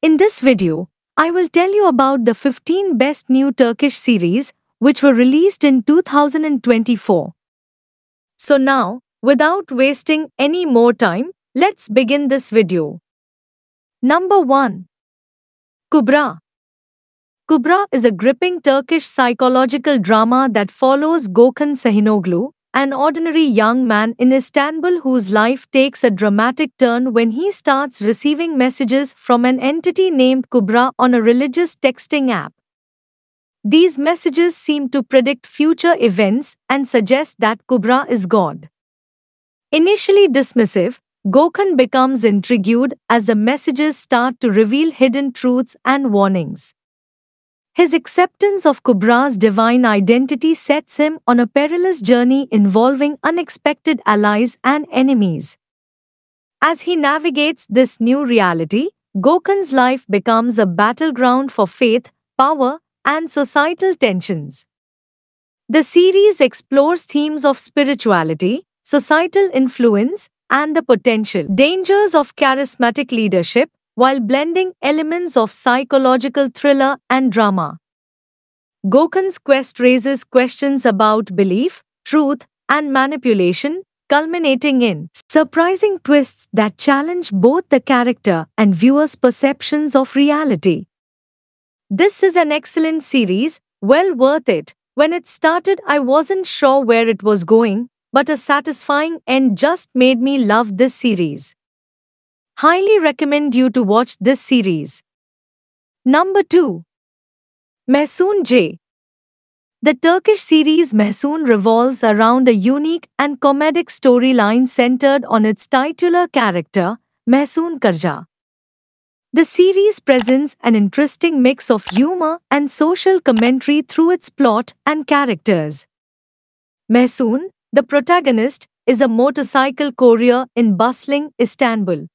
In this video, I will tell you about the 15 best new Turkish series which were released in 2024. So now, without wasting any more time, let's begin this video. Number 1. Kubra Kubra is a gripping Turkish psychological drama that follows Gökhan Sahinoglu, an ordinary young man in Istanbul whose life takes a dramatic turn when he starts receiving messages from an entity named Kubra on a religious texting app. These messages seem to predict future events and suggest that Kubra is God. Initially dismissive, Gokhan becomes intrigued as the messages start to reveal hidden truths and warnings. His acceptance of Kubra's divine identity sets him on a perilous journey involving unexpected allies and enemies. As he navigates this new reality, Gokhan's life becomes a battleground for faith, power, and societal tensions. The series explores themes of spirituality, societal influence, and the potential dangers of charismatic leadership, while blending elements of psychological thriller and drama. Gokhan's quest raises questions about belief, truth, and manipulation, culminating in surprising twists that challenge both the character and viewer's perceptions of reality. This is an excellent series, well worth it. When it started, I wasn't sure where it was going, but a satisfying end just made me love this series. Highly recommend you to watch this series. Number 2. Mehsoon J. The Turkish series Mehsoon revolves around a unique and comedic storyline centered on its titular character, Mehsoon Karja. The series presents an interesting mix of humor and social commentary through its plot and characters. Mehsoon, the protagonist, is a motorcycle courier in bustling Istanbul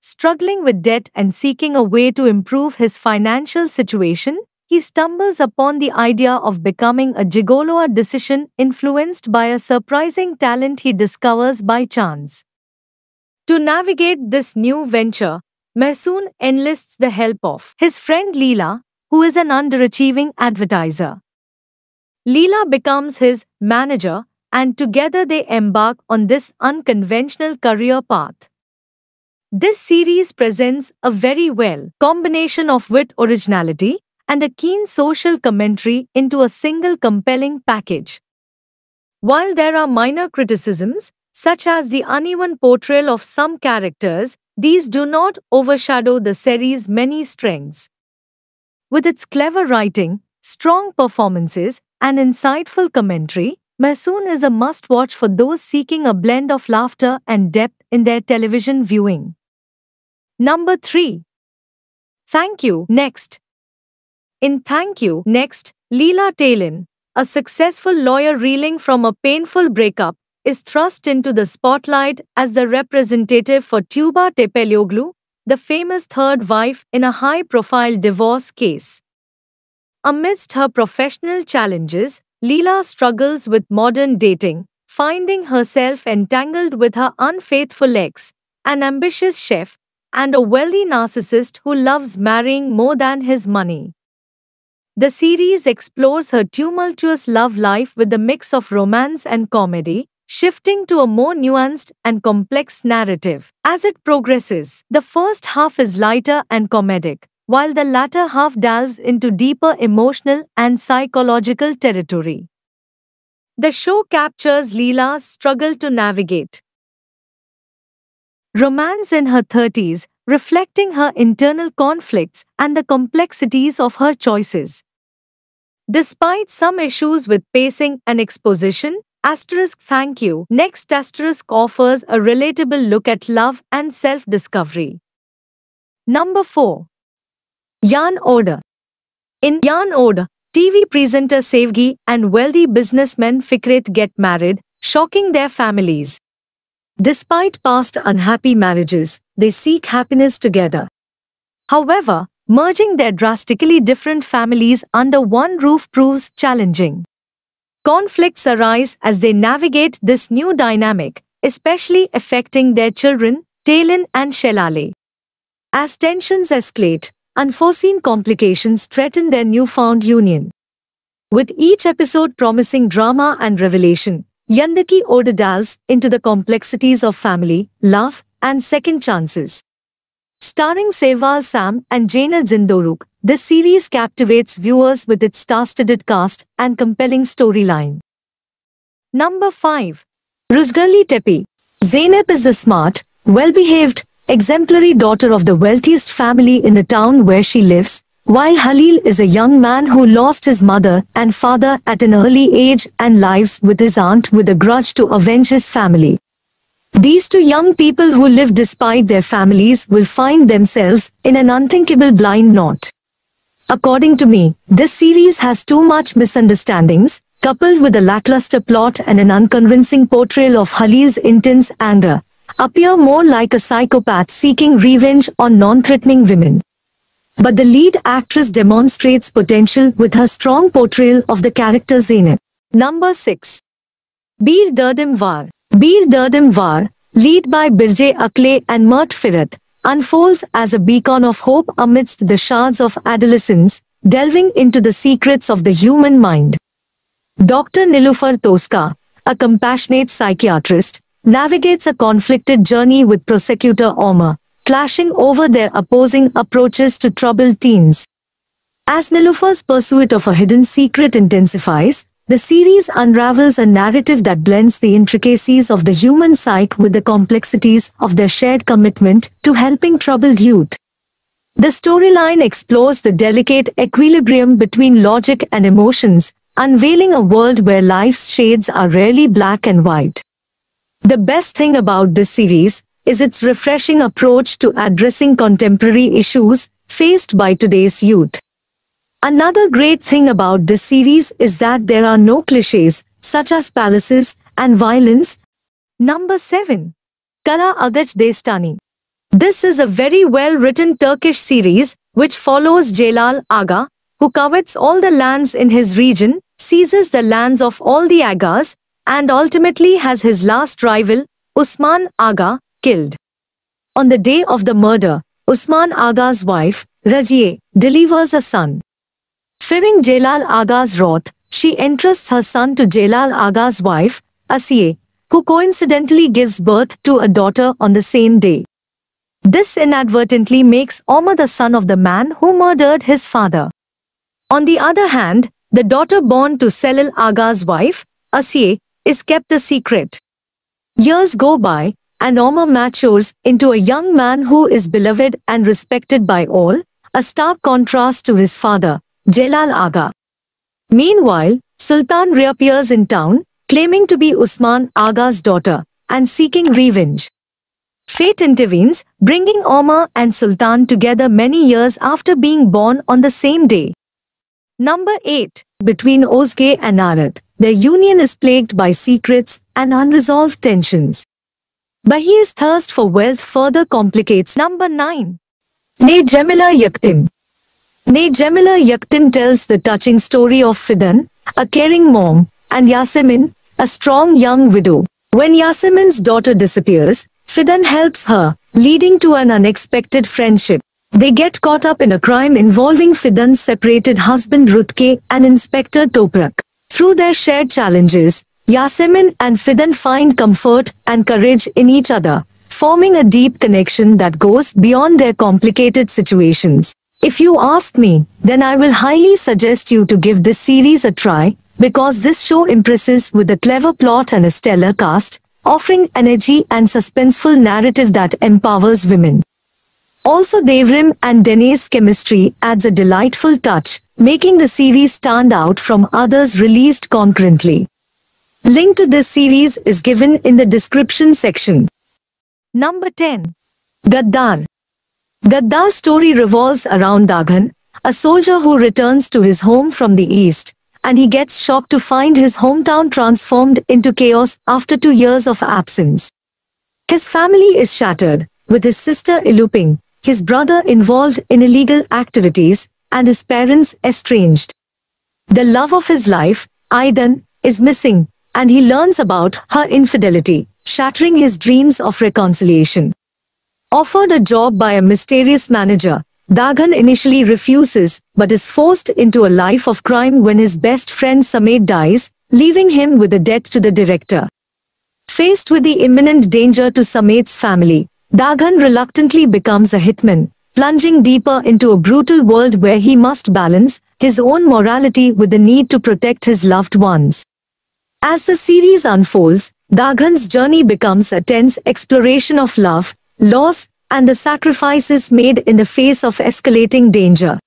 Struggling with debt and seeking a way to improve his financial situation, he stumbles upon the idea of becoming a gigolo a decision influenced by a surprising talent he discovers by chance. To navigate this new venture, Mehsoon enlists the help of his friend Leela, who is an underachieving advertiser. Leela becomes his manager and together they embark on this unconventional career path. This series presents a very well combination of wit originality and a keen social commentary into a single compelling package. While there are minor criticisms, such as the uneven portrayal of some characters, these do not overshadow the series' many strengths. With its clever writing, strong performances, and insightful commentary, Mahsoon is a must watch for those seeking a blend of laughter and depth in their television viewing. Number 3. Thank you, next. In Thank You, next, Leela Talin, a successful lawyer reeling from a painful breakup, is thrust into the spotlight as the representative for Tuba Tepelioglu, the famous third wife in a high profile divorce case. Amidst her professional challenges, Leela struggles with modern dating, finding herself entangled with her unfaithful ex, an ambitious chef and a wealthy narcissist who loves marrying more than his money. The series explores her tumultuous love life with a mix of romance and comedy, shifting to a more nuanced and complex narrative. As it progresses, the first half is lighter and comedic, while the latter half delves into deeper emotional and psychological territory. The show captures Leela's struggle to navigate Romance in her 30s, reflecting her internal conflicts and the complexities of her choices. Despite some issues with pacing and exposition, asterisk thank you, next asterisk offers a relatable look at love and self-discovery. Number 4. Yarn Order In Yarn Order, TV presenter Sevgi and wealthy businessman Fikret get married, shocking their families. Despite past unhappy marriages, they seek happiness together. However, merging their drastically different families under one roof proves challenging. Conflicts arise as they navigate this new dynamic, especially affecting their children, Taylin and Shelale. As tensions escalate, unforeseen complications threaten their newfound union. With each episode promising drama and revelation, Yandaki Oda delves into the complexities of family, love, and second chances. Starring Seval Sam and Jaina Jindoruk, this series captivates viewers with its star-studded cast and compelling storyline. Number 5. Ruzgali Tepi Zainab is the smart, well-behaved, exemplary daughter of the wealthiest family in the town where she lives, why Halil is a young man who lost his mother and father at an early age and lives with his aunt with a grudge to avenge his family. These two young people who live despite their families will find themselves in an unthinkable blind knot. According to me, this series has too much misunderstandings, coupled with a lackluster plot and an unconvincing portrayal of Halil's intense anger, appear more like a psychopath seeking revenge on non-threatening women but the lead actress demonstrates potential with her strong portrayal of the character Zainab. Number 6. Bir Derdim Var Bir Derdim Var, lead by Birje Akle and Mert Firat, unfolds as a beacon of hope amidst the shards of adolescence, delving into the secrets of the human mind. Dr. Nilufar Toska, a compassionate psychiatrist, navigates a conflicted journey with prosecutor Omar, clashing over their opposing approaches to troubled teens. As Nilufer's pursuit of a hidden secret intensifies, the series unravels a narrative that blends the intricacies of the human psyche with the complexities of their shared commitment to helping troubled youth. The storyline explores the delicate equilibrium between logic and emotions, unveiling a world where life's shades are rarely black and white. The best thing about this series is its refreshing approach to addressing contemporary issues faced by today's youth. Another great thing about this series is that there are no cliches, such as palaces and violence. Number 7. Kara Agaç Destani This is a very well-written Turkish series which follows Celal Aga, who covets all the lands in his region, seizes the lands of all the Agas, and ultimately has his last rival, Usman Aga, killed. On the day of the murder, Usman Aga's wife, Rajie, delivers a son. Fearing Jalal Aga's wrath, she entrusts her son to Jalal Aga's wife, Asiye, who coincidentally gives birth to a daughter on the same day. This inadvertently makes Omar the son of the man who murdered his father. On the other hand, the daughter born to Selil Aga's wife, Asiye, is kept a secret. Years go by, and Omar matures into a young man who is beloved and respected by all, a stark contrast to his father, Jalal Aga. Meanwhile, Sultan reappears in town, claiming to be Usman Aga's daughter, and seeking revenge. Fate intervenes, bringing Omar and Sultan together many years after being born on the same day. Number 8. Between Ozge and Arad, their union is plagued by secrets and unresolved tensions. Bahir's thirst for wealth further complicates number 9. Yaktin Yaktim Nejemila Yaktin tells the touching story of Fidan, a caring mom, and Yasemin, a strong young widow. When Yasemin's daughter disappears, Fidan helps her, leading to an unexpected friendship. They get caught up in a crime involving Fidan's separated husband Rutke and Inspector Toprak. Through their shared challenges, Yasemin and Fidan find comfort and courage in each other, forming a deep connection that goes beyond their complicated situations. If you ask me, then I will highly suggest you to give this series a try, because this show impresses with a clever plot and a stellar cast, offering energy and suspenseful narrative that empowers women. Also Devrim and Denise chemistry adds a delightful touch, making the series stand out from others released concurrently. Link to this series is given in the description section. Number 10. Gaddar Gaddar's story revolves around Dagan, a soldier who returns to his home from the east, and he gets shocked to find his hometown transformed into chaos after two years of absence. His family is shattered, with his sister eloping, his brother involved in illegal activities, and his parents estranged. The love of his life, Aidan, is missing, and he learns about her infidelity, shattering his dreams of reconciliation. Offered a job by a mysterious manager, Dagan initially refuses but is forced into a life of crime when his best friend Sumit dies, leaving him with a debt to the director. Faced with the imminent danger to Sumit's family, Dagan reluctantly becomes a hitman, plunging deeper into a brutal world where he must balance his own morality with the need to protect his loved ones. As the series unfolds, Dagan's journey becomes a tense exploration of love, loss, and the sacrifices made in the face of escalating danger.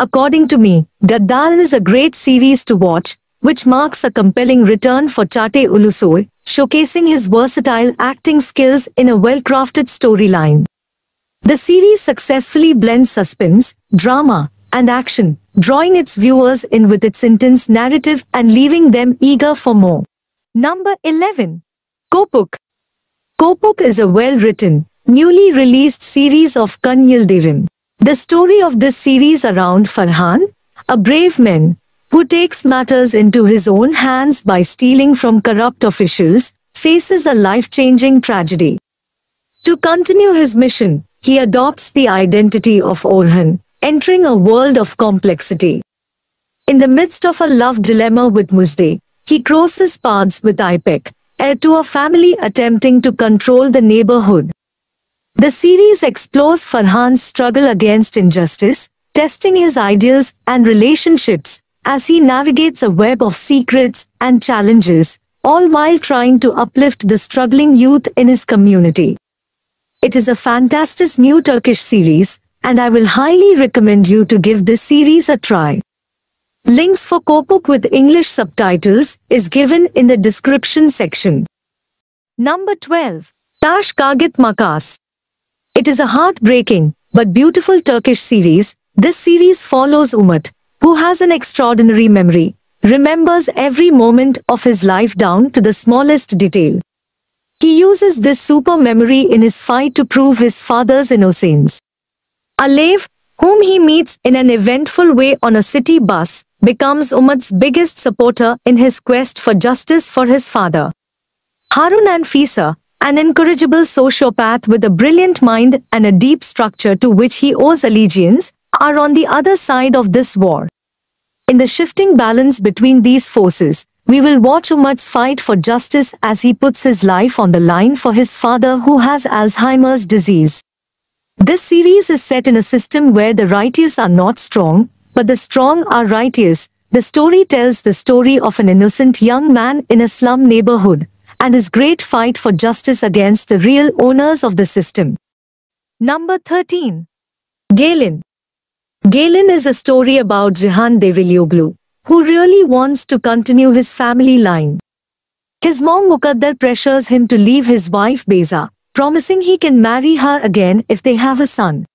According to me, Gaddal is a great series to watch, which marks a compelling return for Chate Ulusoy, showcasing his versatile acting skills in a well-crafted storyline. The series successfully blends suspense, drama, and action, drawing its viewers in with its intense narrative and leaving them eager for more. Number 11. Kopuk Kopuk is a well-written, newly released series of Kan Yildirim. The story of this series around Farhan, a brave man, who takes matters into his own hands by stealing from corrupt officials, faces a life-changing tragedy. To continue his mission, he adopts the identity of Orhan, entering a world of complexity. In the midst of a love dilemma with Mujde, he crosses paths with Ipek, heir to a family attempting to control the neighborhood. The series explores Farhan's struggle against injustice, testing his ideals and relationships as he navigates a web of secrets and challenges, all while trying to uplift the struggling youth in his community. It is a fantastic new Turkish series, and I will highly recommend you to give this series a try. Links for Kopuk with English subtitles is given in the description section. Number 12. Tash Kagit Makas. It is a heartbreaking but beautiful Turkish series. This series follows Umut, who has an extraordinary memory, remembers every moment of his life down to the smallest detail. He uses this super memory in his fight to prove his father's innocence. Alev, whom he meets in an eventful way on a city bus, becomes Umad's biggest supporter in his quest for justice for his father. Harun and Fisa, an incorrigible sociopath with a brilliant mind and a deep structure to which he owes allegiance, are on the other side of this war. In the shifting balance between these forces, we will watch Umad's fight for justice as he puts his life on the line for his father who has Alzheimer's disease. This series is set in a system where the righteous are not strong, but the strong are righteous. The story tells the story of an innocent young man in a slum neighborhood and his great fight for justice against the real owners of the system. Number 13. Galen. Galen is a story about Jihan Devilioglu, who really wants to continue his family line. His mom Mukaddar pressures him to leave his wife Beza, promising he can marry her again if they have a son.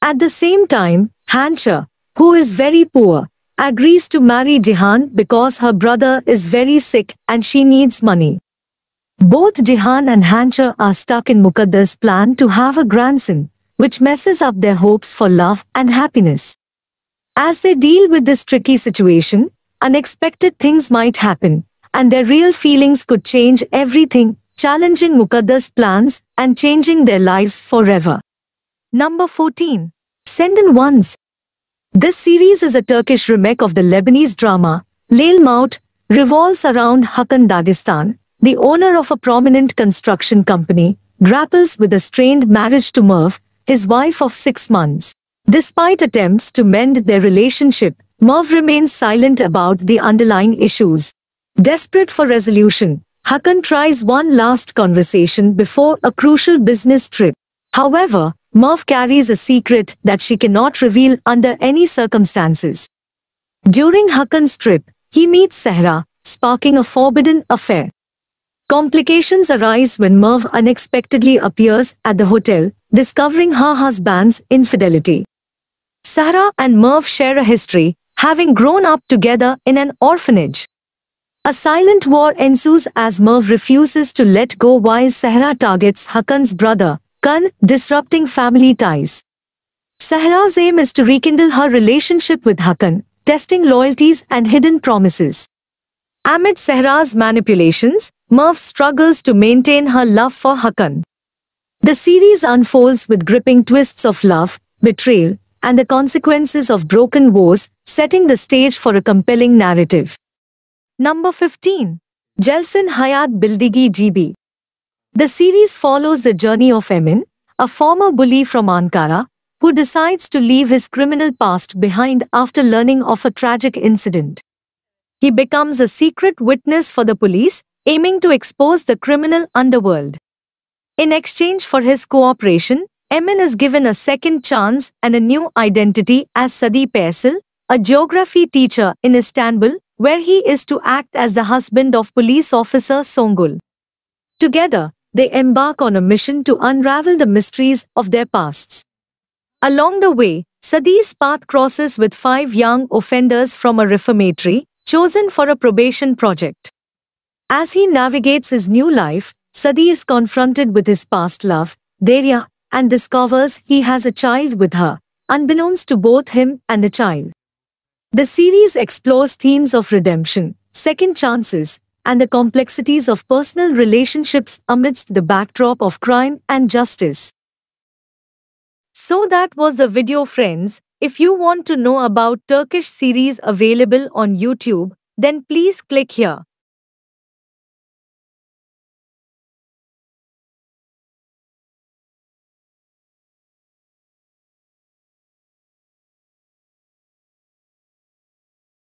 At the same time, Hancha, who is very poor, agrees to marry Jihan because her brother is very sick and she needs money. Both Jihan and Hancha are stuck in Mukaddas' plan to have a grandson, which messes up their hopes for love and happiness. As they deal with this tricky situation, unexpected things might happen, and their real feelings could change everything challenging Mukadda's plans and changing their lives forever. Number 14. Send in Ones This series is a Turkish remake of the Lebanese drama, Lail Maut, revolves around Hakan Dadistan, the owner of a prominent construction company, grapples with a strained marriage to Merv, his wife of six months. Despite attempts to mend their relationship, Merv remains silent about the underlying issues. Desperate for resolution, Hakan tries one last conversation before a crucial business trip. However, Merv carries a secret that she cannot reveal under any circumstances. During Hakan's trip, he meets Sehra, sparking a forbidden affair. Complications arise when Merv unexpectedly appears at the hotel, discovering her husband's infidelity. Sahara and Merv share a history, having grown up together in an orphanage. A silent war ensues as Merv refuses to let go while Sahara targets Hakan's brother, Kun, disrupting family ties. Sahara's aim is to rekindle her relationship with Hakan, testing loyalties and hidden promises. Amid Sahara's manipulations, Merv struggles to maintain her love for Hakan. The series unfolds with gripping twists of love, betrayal, and the consequences of broken vows, setting the stage for a compelling narrative. Number 15. Jelsin Hayat Bildigi GB. The series follows the journey of Emin, a former bully from Ankara, who decides to leave his criminal past behind after learning of a tragic incident. He becomes a secret witness for the police, aiming to expose the criminal underworld. In exchange for his cooperation, Emin is given a second chance and a new identity as Sadi Paisal, a geography teacher in Istanbul where he is to act as the husband of police officer Songul. Together, they embark on a mission to unravel the mysteries of their pasts. Along the way, Sadi's path crosses with five young offenders from a reformatory, chosen for a probation project. As he navigates his new life, Sadi is confronted with his past love, Derya, and discovers he has a child with her, unbeknownst to both him and the child. The series explores themes of redemption, second chances, and the complexities of personal relationships amidst the backdrop of crime and justice. So that was the video friends. If you want to know about Turkish series available on YouTube, then please click here.